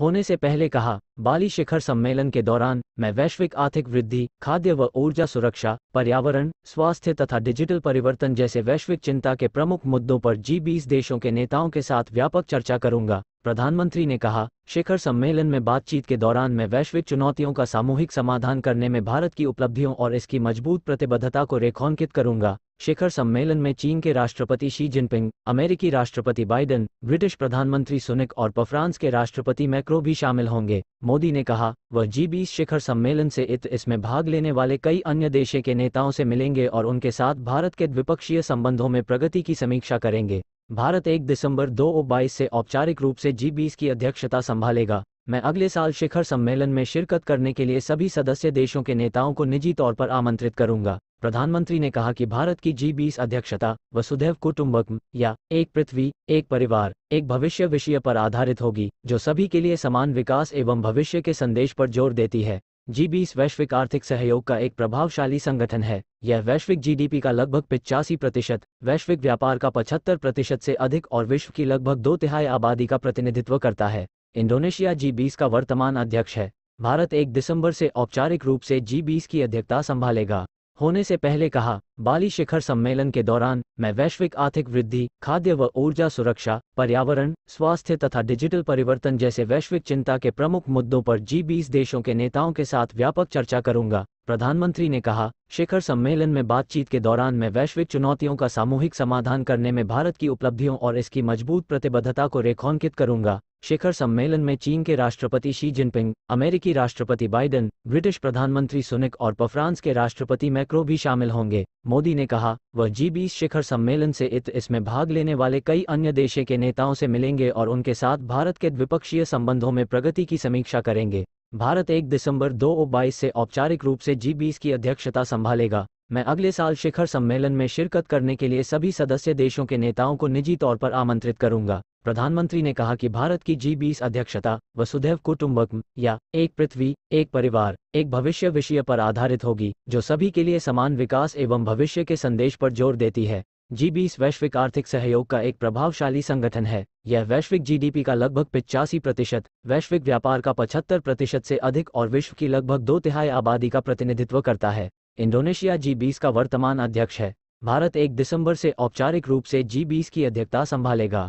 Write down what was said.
होने से पहले कहा बाली शिखर सम्मेलन के दौरान मैं वैश्विक आर्थिक वृद्धि खाद्य व ऊर्जा सुरक्षा पर्यावरण स्वास्थ्य तथा डिजिटल परिवर्तन जैसे वैश्विक चिंता के प्रमुख मुद्दों पर जी बीस देशों के नेताओं के साथ व्यापक चर्चा करूंगा प्रधानमंत्री ने कहा शिखर सम्मेलन में बातचीत के दौरान मैं वैश्विक चुनौतियों का सामूहिक समाधान करने में भारत की उपलब्धियों और इसकी मजबूत प्रतिबद्धता को रेखांकित करूंगा शिखर सम्मेलन में चीन के राष्ट्रपति शी जिनपिंग अमेरिकी राष्ट्रपति बाइडेन ब्रिटिश प्रधानमंत्री सुनिक और फ्रांस के राष्ट्रपति मैक्रो भी शामिल होंगे मोदी ने कहा वह जी बीस शिखर सम्मेलन से इत इसमें भाग लेने वाले कई अन्य देशों के नेताओं से मिलेंगे और उनके साथ भारत के द्विपक्षीय संबंधों में प्रगति की समीक्षा करेंगे भारत एक दिसंबर दो बाईस से औपचारिक रूप से जी बीस की अध्यक्षता संभालेगा मैं अगले साल शिखर सम्मेलन में शिरकत करने के लिए सभी सदस्य देशों के नेताओं को निजी तौर पर आमंत्रित करूंगा प्रधानमंत्री ने कहा कि भारत की जी बीस अध्यक्षता वसुधैव कुटुम्बक या एक पृथ्वी एक परिवार एक भविष्य विषय पर आधारित होगी जो सभी के लिए समान विकास एवं भविष्य के संदेश पर जोर देती है जी बीस वैश्विक आर्थिक सहयोग का एक प्रभावशाली संगठन है यह वैश्विक जीडीपी का लगभग पिचासी प्रतिशत वैश्विक व्यापार का पचहत्तर प्रतिशत से अधिक और विश्व की लगभग दो तिहाई आबादी का प्रतिनिधित्व करता है इंडोनेशिया जी बीस का वर्तमान अध्यक्ष है भारत एक दिसंबर से औपचारिक रूप से जी बीस की अध्यक्षता संभालेगा होने से पहले कहा बाली शिखर सम्मेलन के दौरान मैं वैश्विक आर्थिक वृद्धि खाद्य व ऊर्जा सुरक्षा पर्यावरण स्वास्थ्य तथा डिजिटल परिवर्तन जैसे वैश्विक चिंता के प्रमुख मुद्दों पर जी बीस देशों के नेताओं के साथ व्यापक चर्चा करूंगा प्रधानमंत्री ने कहा शिखर सम्मेलन में बातचीत के दौरान मैं वैश्विक चुनौतियों का सामूहिक समाधान करने में भारत की उपलब्धियों और इसकी मजबूत प्रतिबद्धता को रेखांकित करूंगा शिखर सम्मेलन में चीन के राष्ट्रपति शी जिनपिंग अमेरिकी राष्ट्रपति बाइडेन ब्रिटिश प्रधानमंत्री सुनिक और फ्रांस के राष्ट्रपति मैक्रो भी शामिल होंगे मोदी ने कहा वह जी बीस शिखर सम्मेलन से इत इसमें भाग लेने वाले कई अन्य देशों के नेताओं से मिलेंगे और उनके साथ भारत के द्विपक्षीय संबंधों में प्रगति की समीक्षा करेंगे भारत एक दिसंबर दो से औपचारिक रूप से जी की अध्यक्षता संभालेगा मैं अगले साल शिखर सम्मेलन में शिरकत करने के लिए सभी सदस्य देशों के नेताओं को निजी तौर पर आमंत्रित करूंगा प्रधानमंत्री ने कहा कि भारत की जी बीस अध्यक्षता वसुधैव कुटुम्बकम या एक पृथ्वी एक परिवार एक भविष्य विषय पर आधारित होगी जो सभी के लिए समान विकास एवं भविष्य के संदेश पर जोर देती है जी बीस वैश्विक आर्थिक सहयोग का एक प्रभावशाली संगठन है यह वैश्विक जीडीपी का लगभग पिचासी प्रतिशत वैश्विक व्यापार का पचहत्तर प्रतिशत से अधिक और विश्व की लगभग दो तिहाई आबादी का प्रतिनिधित्व करता है इंडोनेशिया जी बीस का वर्तमान अध्यक्ष है भारत एक दिसंबर से औपचारिक रूप से जी बीस की अध्यक्षता संभालेगा